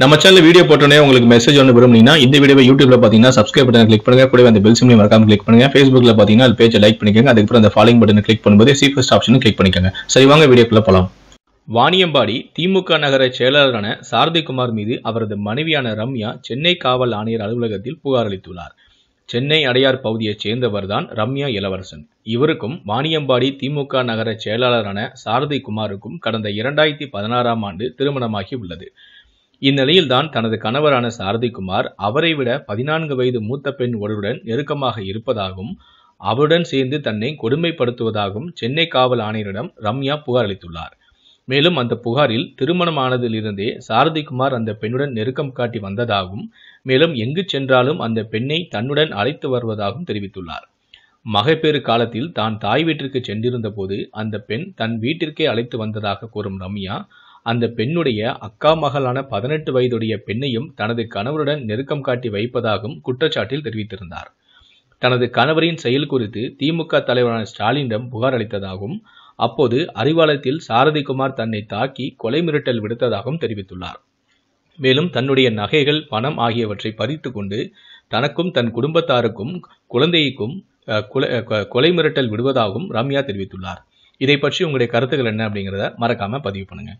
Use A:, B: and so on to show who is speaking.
A: நம்ம channel video போட்டோன்னே உங்களுக்கு மெசேஜ் ஒன்று விரும்புனீங்கன்னா இந்த வீடியோ யூடியூப்ல பார்த்தீங்கன்னா சப்ஸ்கிரைப் பட்டன் கிளிக் பண்ணுங்க கூட அந்த பெல் சிம்லையும் மறக்காம கிளிக் பண்ணுங்க ஃபேஸ்புக்ல பார்த்தீங்கன்னா அது பேஜை லைக் பண்ணிக்கோங்க அதுக்கப்புறம் அந்த ஃபாலோ பட்டனை கிளிக் பண்ணும்போது சீஃபஸ்ட் ஆப்ஷனும் கிளிக் பண்ணிக்கோங்க சரி வாங்க வீடியோக்குள்ள போகலாம் வாணியம்பாடி திமுக நகர செயலாளரான சாரதிகுமார் மீது அவரது மனைவியான ரம்யா சென்னை காவல் ஆணையர் அலுவலகத்தில் புகார் அளித்துள்ளார் சென்னை அடையார் பகுதியைச் சேர்ந்தவர்தான் ரம்யா இளவரசன் இவருக்கும் வாணியம்பாடி திமுக நகர செயலாளரான சாரதிகுமாருக்கும் கடந்த இரண்டாயிரத்தி பதினாறாம் ஆண்டு திருமணமாகி உள்ளது இந்நிலையில்தான் தனது கணவரான சாரதிகுமார் அவரை விட பதினான்கு வயது மூத்த பெண் ஒருவருடன் நெருக்கமாக இருப்பதாகவும் அவருடன் சேர்ந்து தன்னை கொடுமைப்படுத்துவதாகவும் சென்னை காவல் ஆணையரிடம் ரம்யா புகார் அளித்துள்ளார் மேலும் அந்த புகாரில் திருமணமானதிலிருந்தே சாரதிகுமார் அந்த பெண்ணுடன் நெருக்கம் காட்டி வந்ததாகவும் மேலும் எங்கு சென்றாலும் அந்த பெண்ணை தன்னுடன் அழைத்து வருவதாகவும் தெரிவித்துள்ளார் மகப்பேறு காலத்தில் தான் தாய் வீட்டிற்கு சென்றிருந்த போது அந்த பெண் தன் வீட்டிற்கே அழைத்து வந்ததாக கூறும் ரம்யா அந்த பெண்ணுடைய அக்கா மகளான பதினெட்டு வயதுடைய பெண்ணையும் தனது கணவருடன் நெருக்கம் காட்டி வைப்பதாகவும் குற்றச்சாட்டில் தெரிவித்திருந்தார் தனது கணவரின் செயல் குறித்து திமுக தலைவரான ஸ்டாலினிடம் புகார் அளித்ததாகவும் அப்போது அறிவாலயத்தில் சாரதிகுமார் தன்னை தாக்கி கொலை மிரட்டல் விடுத்ததாகவும் தெரிவித்துள்ளார் மேலும் தன்னுடைய நகைகள் பணம் ஆகியவற்றை பறித்து கொண்டு தனக்கும் தன் குடும்பத்தாருக்கும் குழந்தைக்கும் கொலை மிரட்டல் விடுவதாகவும் ரம்யா தெரிவித்துள்ளார் இதை பற்றி உங்களுடைய கருத்துக்கள் என்ன அப்படிங்கிறத மறக்காம பதிவு பண்ணுங்க